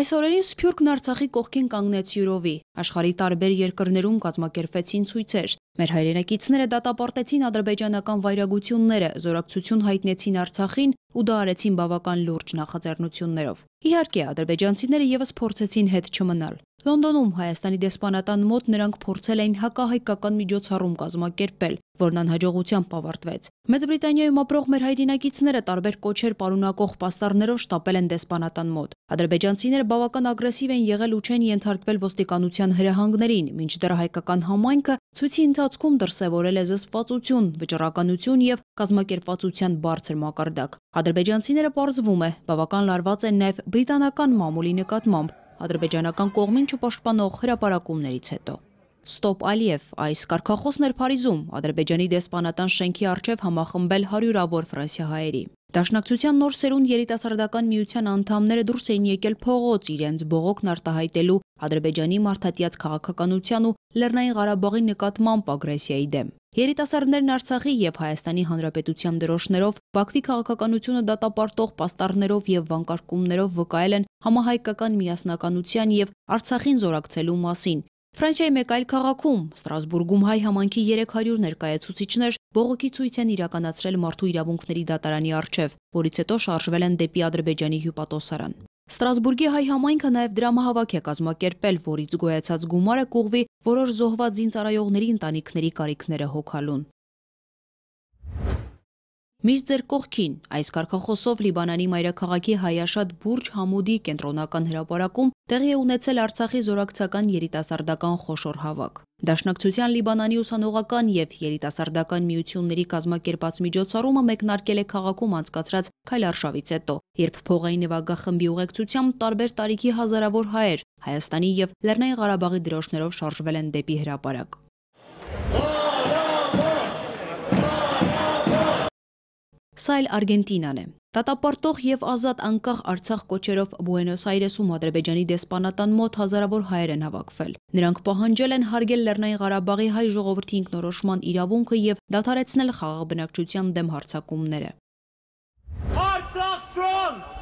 Այս օրերին Սփյուռքն Արցախի կողքին կանգնեց յուրովի։ Աշխարհի տարբեր երկրներում կազմակերպվեցին ցույցեր։ Մեր հայրենակիցները դատապարտեցին ադրբեջանական վայրագությունները, զորակցություն հայտնեցին Արցախին ու դա արեցին բավական լուրջ նախաձեռնություններով։ Իհարկե, ադրբեջանցիները եւս փորձեցին հետ չմնալ։ Լոնդոնում Հայաստանի դեսպանատան մոտ նրանք փորձել էին հակահայկական միջոցառում կազմակերպել, որն անհաջողությամբ ավարտվեց։ Մեծ Բրիտանիայում ապրող մեր հայրենակիցները տարբեր կոչեր պարունակող պաստառներով շտապել են դեսպանատան մոտ։ Ադրբեջանցիները բավական ագրեսիվ են եղել ու չեն ենթարկվել ոստիկանության հրահանգներին, մինչդեռ հայկական համայնքը ցույցի ընթացքում դրսևորել է զսպվածություն, վճռականություն եւ կազմակերպվածության բարձր մակարդակ։ Ադրբեջանցիները, պարզվում է, բավական լարված են նաեւ բրիտանական մամուլի նկատմամբ, ադրբեջանական կողմին չպաշտպանող հրապարակումներից հետո։ Ստոպ Ալիև այս կարգախոսն էր Փարիզում Ադրբեջանի դեսպանատան շենքի առջև համախմբել հարյուրավոր ֆրանսիահայերի։ Դաշնակցության նոր սերուն երիտասարդական միության անդամները դուրս էին եկել փողոց իրենց բողոքն արտահայտելու Ադրբեջանի մարդատիած քաղաքականության ու Լեռնային Ղարաբաղի նկատմամբ ագրեսիայի դեմ։ Երիտասարդներն Արցախի եւ Հայաստանի Հանրապետության դրոշներով, Բաքվի քաղաքականությունը դատապարտող պաստառներով եւ վանկարկումներով վկայել են համահայկական միասնականության եւ Արցախին զորակցելու մասին, Ֆրանսիայի մեկ այլ քաղաքում՝ Ստրասբուրգում հայ համանքի 300 ներկայացուցիչներ բողոքի ցույց են իրականացրել Մարդու իրավունքների դատարանի առջև, որից հետո շարժվել են դեպի Ադրբեջանի հյուպատոսարան։ Ստրասբուրգի հայ համայնքը նաև դրամահավաք է կազմակերպել, որից գոյացած գումարը կուղվի որոշ զոհված զինծառայողների ընտանիքների կարիքները հոգալուն։ Միշտ ձեր կողքին այս կարգախոսով Լիբանանի մայրաքաղաքի հայաշատ Բուրջ Համուդի կենտրոնական հրապարակում տեղի է ունեցել Արցախի զորակցական երիտասարդական խոշոր հավաք։ Դաշնակցության Լիբանանի ուսանողական եւ երիտասարդական միությունների կազմակերպած միջոցառումը մեկնարկել է քաղաքում անցկացրած քայլարշավից հետո, երբ փողային նվագախմբի ուղեկցությամբ տարբեր տարիքի հազարավոր հայեր Հայաստանի եւ Լեռնային Ղարաբաղի դրոշներով շարժվել են դեպի հրապարակ։ Սա էլ Արգենտինան է։ Տատապարտող եւ ազատ անկախ Արցախ կոչերով Բուենոս Այրեսում Ադրբեջանի դեսպանատան մոտ հազարավոր հայեր են հավաքվել։ Նրանք պահանջել են հարգել Լեռնային Ղարաբաղի հայ ժողովրդի ինքնորոշման իրավունքը եւ դադարեցնել խաղաղ բնակչության դեմ հարձակումները։ Artsakh strong!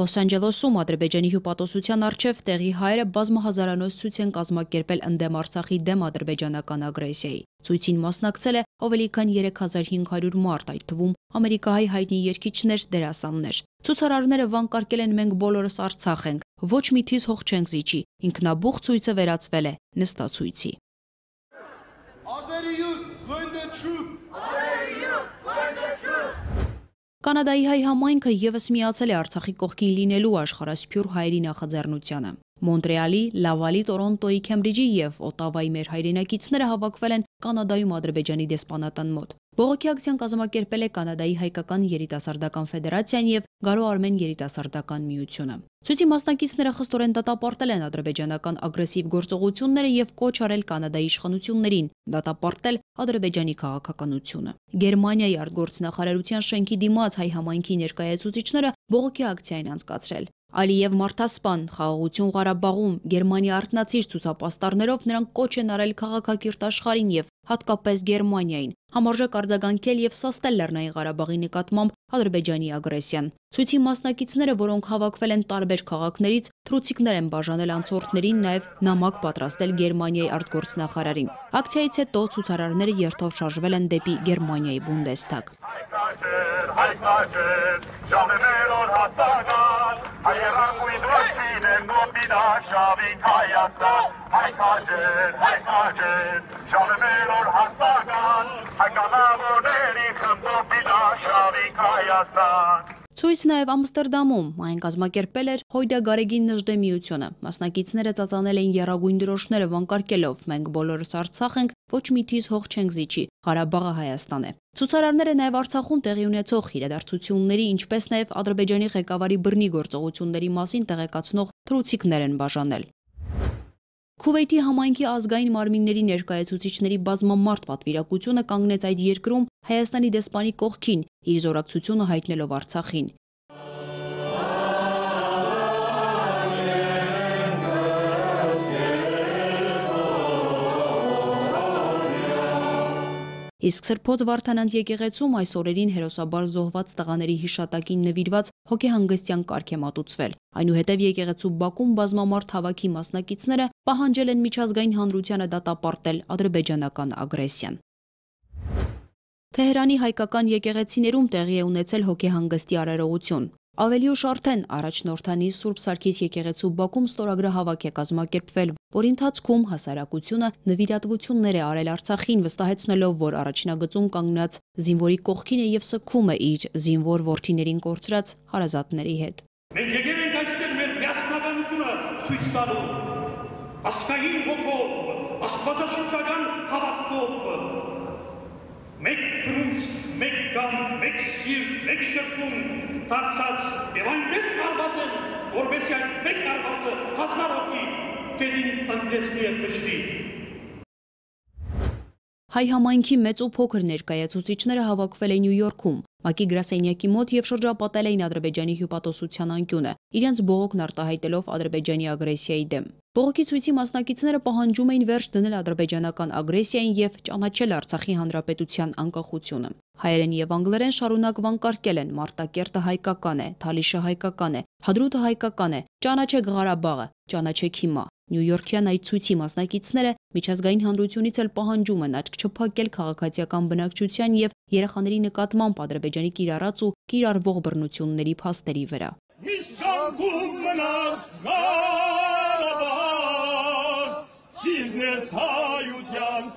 Լոս Անջելոսում Ադրբեջանի հյուպատոսության արչև տեղի հայերը բազմահազարանոցցույց են կազմակերպել ընդդեմ Արցախի դեմ ադրբեջանական ագրեսիայի։ Ցույցին մասնակցել է ավելի քան 3500 մարդ, այդ թվում ամերիկահայ հայտնի երգիչներ, դերասաններ։ Ցուցարարները վանկարկել են մենք բոլորս Արցախ ենք, ոչ մի թիզ հող չենք զիջի։ Ինքնաբուխ ցույցը վերածվել է նստացույցի։ Կանադայի հայ համայնքը եւս միացել է Արցախի կողքին լինելու աշխարհասփյուր հայերի նախաձեռնությանը։ Մոնտրեալի, Լավալի, Տորոնտոյի, Քեմբրիջի և Օտավայի մեր հայրենակիցները հավաքվել են Կանադայում Ադրբեջանի դեսպանատան մոտ։ Բողոքի ակցիան կազմակերպել է Կանադայի հայկական երիտասարդական ֆեդերացիան եւ Գարո Արմեն երիտասարդական միությունը։ Ցույցի մասնակիցները խստորեն դատապարտել են ադրբեջանական ագրեսիվ գործողությունները եւ կոչ արել Կանադայի իշխանություններին դատապարտել ադրբեջանի քաղաքականությունը։ Գերմանիայի արտգործնախարարության շենքի դիմաց հայ համայնքի ներկայացուցիչները բողոքի ակցիային անցկացրել։ Ալիև մարդասպան, խաղաղություն Ղարաբաղում, Գերմանիա արտնացիր ցուցապաստառներով նրանք կոչ են արել քաղաքակիրթ աշխարհին եւ հատկապես Գերմանիային, համարժեք արձագանքել եւ սաստել Լեռնային Ղարաբաղի նկատմամբ Ադրբեջանի ագրեսիան։ Ցույցի մասնակիցները, որոնք հավաքվել են տարբեր քաղաքներից, թրուցիկներ են բաժանել անցորդներին, նաև նամակ պատրաստել Գերմանիայի արտգործնախարարին։ Ակցիայից հետո ցուցարարները երթով շարժվել են դեպի Գերմանիայի Բունդեսթագ։ Հայ կաշեր, հայ կաշեր, ժամերով հասական А я рахуй дощине, но піда шави каяста, хай кажен, хай кажен, шалмерор хасаган, хай канаво дерихам, но піда шави каяста. Ցույց նաև Ամստերդամում, այն կազմակերպել էր Հոյդա Գարեգին նժդեմիությունը։ Մասնակիցները ծածանել էին երագույն դրոշները վանկարկելով. «Մենք բոլորս Արցախ ենք, ոչ մի թիզ հող չենք զիջի, Ղարաբաղը Հայաստան է»։ Ցուցարարները նաև Արցախում տեղի ունեցող իրադարձությունների, ինչպես նաև Ադրբեջանի ղեկավարի բռնի գործողությունների մասին տեղեկացնող թռուցիկներ են բաժանել։ Քուվեյթի համայնքի ազգային մարմինների ներկայացուցիչների բազմամարդ պատվիրակությունը կանգնեց այդ երկրում Հայաստանի դեսպանի կողքին, իր զորակցությունը հայտնելով Արցախին։ Իսկ Սրբոց Վարդանանց եկեղեցում այս օրերին հերոսաբար զոհված տղաների հիշատակին նվիրված հոգեհանգստյան կարգ է մատուցվել։ Այնուհետև եկեղեցու Բաքում բազմամարդ հավաքի մասնակիցները պահանջել են միջազգային հանրությանը դատապարտել ադրբեջանական ագրեսիան։ Թեհրանի հայկական եկեղեցիներում տեղի է ունեցել հոգեհանգստի արարողություն։ Ավելի ուշ արդեն առաջնորդանի Սուրբ Սարգիս եկեղեցու Բաքում ստորագրահավաք է կազմակերպվել, որի ընթացքում հասարակությունը նվիրատվություններ է արել Արցախին, վստահեցնելով, որ առաջնագծում կանգնած զինվորի կողքին է եւ սգում է իր զինվոր ворթիներին կորցրած հարազատների հետ։ Մենք եկել ենք այստեղ մեր միասնականությունը ցույց տալու ասկային փոփով, աստվածաշնչական հավատքով, Բրունսկ, մեկ կամ, մեկ սիր, մեկ շրկում դարձած եւ այնպես կարված են, որպես այն մեկ կարվածը հազար օքի կետին ընդրեսնի է մշտի։ Հայ համայնքի մեծ ու փոքր ներկայացուցիչները հավաքվել են Նյու Յորքում, Մակի գրասենյակի մոտ եւ շրջապատել էին Ադրբեջանի հյուպատոսության անկյունը, իրենց բողոքն արտահայտելով Ադրբեջանի ագրեսիայի դեմ։ Բողոքի ցույցի մասնակիցները պահանջում էին վերջ դնել ադրբեջանական ագրեսիային եւ ճանաչել Արցախի հանրապետության անկախությունը։ Հայերեն եւ անգլերեն շարունակվան կարկել են Մարտակերտը հայկական է, Թալիշը հայկական է, Հադրուտը հայկական է, ճանաչեք Ղարաբաղը, ճանաչեք հիմա։ Նյու Յորքյան այդ ցույցի մասնակիցները միջազգային հանրությունից էլ պահանջում են աչք չփակել քաղաքացիական բնակչության եւ երեխաների նկատմամբ ադրբեջանի կիրառած ու կիրառվող բռնությունների փաստերի վրա։ Միշտ գում մնաս 今日才有江。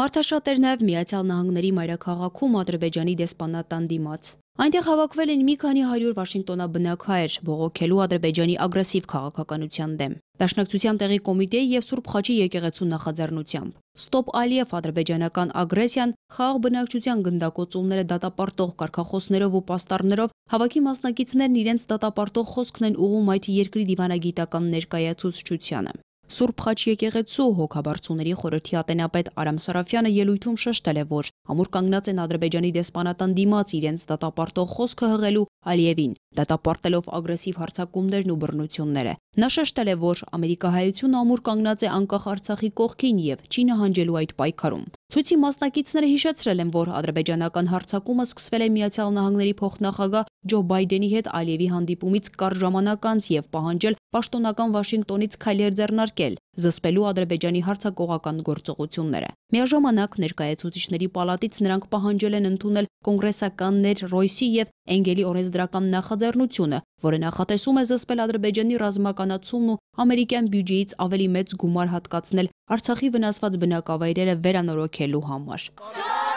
Մարդաշատ էր նաև Միացյալ Նահանգների մայրաքաղաքում Ադրբեջանի դեսպանատան դիմաց։ Այնտեղ հավաքվել են մի քանի 100 վաշինգտոնաբնակահայր՝ բողոքելու Ադրբեջանի ագրեսիվ քաղաքականության դեմ։ Դաշնակցության տեղի կոմիտեի եւ Սուրբ Խաչի եկեղեցու նախաձեռնությամբ Ստոպ Ալիև ադրբեջանական ագրեսիան խաղաղ բնակչության գնդակոծումները դատապարտող կարգախոսներով ու պաստառներով հավաքի մասնակիցներն իրենց դատապարտող խոսքն են ուղում այդ երկրի դիվանագիտական ներկայացուցչությանը։ Սուրբ Խաչ եկեղեցու հոգաբարձուների խորհրդի ատենապետ Արամ Սարաֆյանը ելույթում շեշտել է, որ ամուր կանգնած են Ադրբեջանի դեսպանատան դիմաց իրենց դատապարտող խոսքը հղելու Ալիևին, դատապարտելով ագրեսիվ հարձակումներն ու բռնությունները։ Նա շեշտել է, որ ամերիկահայությունը ամուր կանգնած է անկախ Արցախի կողքին եւ չի նահանջելու այդ պայքարում։ Ցույցի մասնակիցները հիշեցրել են, որ ադրբեջանական հարձակումը սկսվել է Միացյալ Նահանգների փոխնախագահ Ջո Բայդենի հետ Ալիևի հանդիպումից կարճ ժամանակ անց եւ պահանջել պաշտոնական Վաշինգտոնից քայլեր ձեռնարկել զսպելու Ադրբեջանի հարձակողական գործողությունները։ Միաժամանակ ներկայացուցիչների պալատից նրանք պահանջել են ընդունել կոնգրեսականներ Ռոյսի եւ Էնգելի օրենսդրական նախաձեռնությունը, որը նախատեսում է զսպել Ադրբեջանի ռազմականացումն ու ամերիկյան բյուջեից ավելի մեծ գումար հատկացնել Արցախի վնասված բնակավայրերը վերանորոգելու համար։ Չա!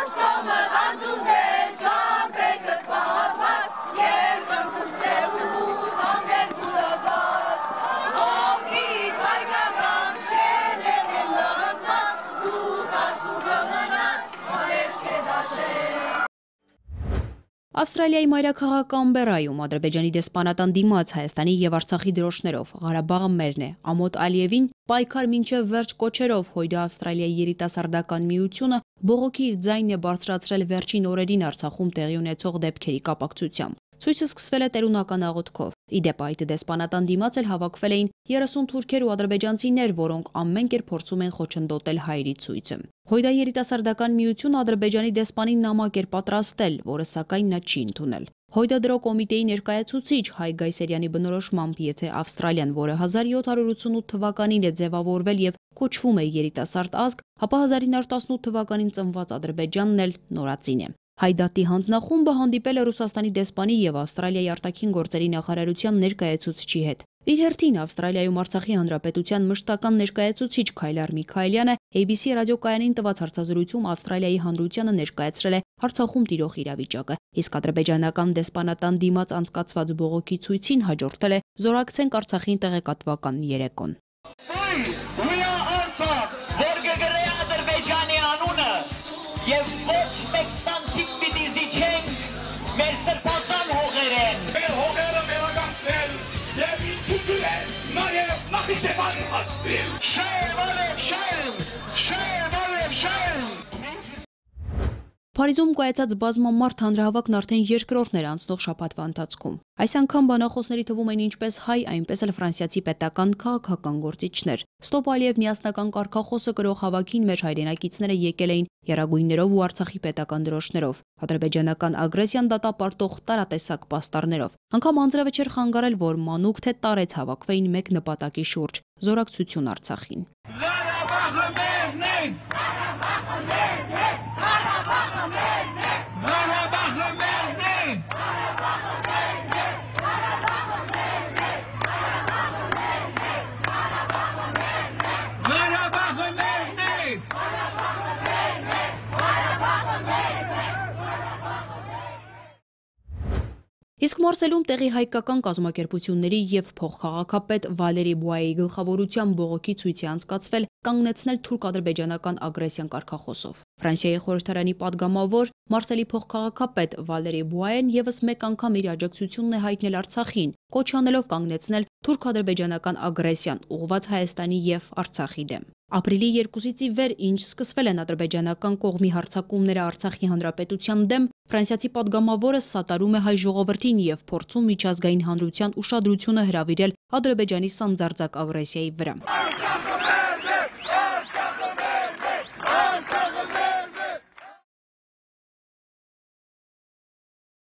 Ավստրալիայի մայրաքաղաք Կամբերայում Ադրբեջանի դեսպանատան դիմաց Հայաստանի եւ Արցախի դրոշներով Ղարաբաղը մերն է։ Ամոտ Ալիևին պայքար մինչև վերջ կոչերով հույդա Ավստրալիայի երիտասարդական միությունը բողոքի իր ձայնն է բարձրացրել վերջին օրերին Արցախում տեղի ունեցող դեպքերի կապակցությամբ։ Ցույցը սկսվել է տերունական աղոթքով։ Ի դեպ այդ դեսպանատան դիմաց էլ հավաքվել էին 30 թուրքեր ու ադրբեջանցիներ, որոնք ամեն կերպ փորձում են խոչընդոտել հայերի ցույցը։ Հույդա երիտասարդական միություն Ադրբեջանի դեսպանին նամակ էր պատրաստել, որը սակայն նա չի ընդունել։ Հոյդադրո կոմիտեի ներկայացուցիչ Հայ Գայսերյանի բնորոշմամբ, եթե Ավստրալիան, որը 1788 թվականին է ձևավորվել եւ կոչվում է երիտասարդ ազգ, ապա 1918 թվականին ծնված Ադրբեջանն էլ նորածին է։ Հայդատի հանձնախումբը հանդիպել է Ռուսաստանի դեսպանի եւ Ավստրալիայի արտաքին գործերի նախարարության ներկայացուցչի հետ։ Իր հերթին Ավստրալիայում Արցախի հանրապետության մշտական ներկայացուցիչ Քայլար Միքայելյանը ABC ռադիոկայանին տված հարցազրույցում Ավստրալիայի հանրությանը ներկայացրել է Արցախում տիրող իրավիճակը, իսկ ադրբեջանական դեսպանատան դիմաց անցկացված բողոքի ցույցին հաջորդել է Զորակցենք Արցախին տեղեկատվական երեկոն։ Ուրիշ, ուրիշ Արցախ, որ գգրե Ադրբեջանի անունը եւ nicht der Mann, was will. Schnell, Wolle, schnell! Schnell, Wolle, schnell! Փարիզում կայացած բազմամարդ հանրահավաքն արդեն երկրորդն էր անցնող շաբաթվա ընթացքում։ Այս անգամ բանախոսների թվում են ինչպես հայ, այնպես էլ ֆրանսիացի պետական քաղաքական գործիչներ։ Ստոպ Ալիև միասնական կարգախոսը գրող հավաքին մեր հայրենակիցները եկել էին երագույններով ու Արցախի պետական դրոշներով, ադրբեջանական ագրեսիան դատապարտող տարատեսակ պաստառներով։ Անկամ անձրևը չէր խանգարել, որ մանուկ թե տարեց հավաքվեին մեկ նպատակի շուրջ՝ զորակցություն Արցախին։ Լարավախը Իսկ Մարսելում տեղի հայկական կազմակերպությունների եւ փոխխաղակապետ Վալերի Բուայի գլխավորությամբ բողոքի ցույցի անցկացվել կանգնեցնել թուրք-ադրբեջանական ագրեսիան կարգախոսով։ Ֆրանսիայի խորհրդարանի падգամավոր Մարսելի փոխխաղակապետ Վալերի Բուայեն եւս մեկ անգամ իր աջակցությունն է հայտնել Արցախին, կոչ անելով կանգնեցնել թուրք-ադրբեջանական ագրեսիան ուղղված Հայաստանի եւ Արցախի դեմ։ Ապրիլի 2-ից ի վեր ինչ սկսվել են ադրբեջանական կողմի հարձակումները Արցախի հանրապետության դեմ, Ֆրանսիացի падգամավորը սատարում է հայ ժողովրդին եւ փորձում միջազգային հանրության ուշադրությունը հրավիրել Ադրբեջանի սանձարձակ ագրեսիայի վրա։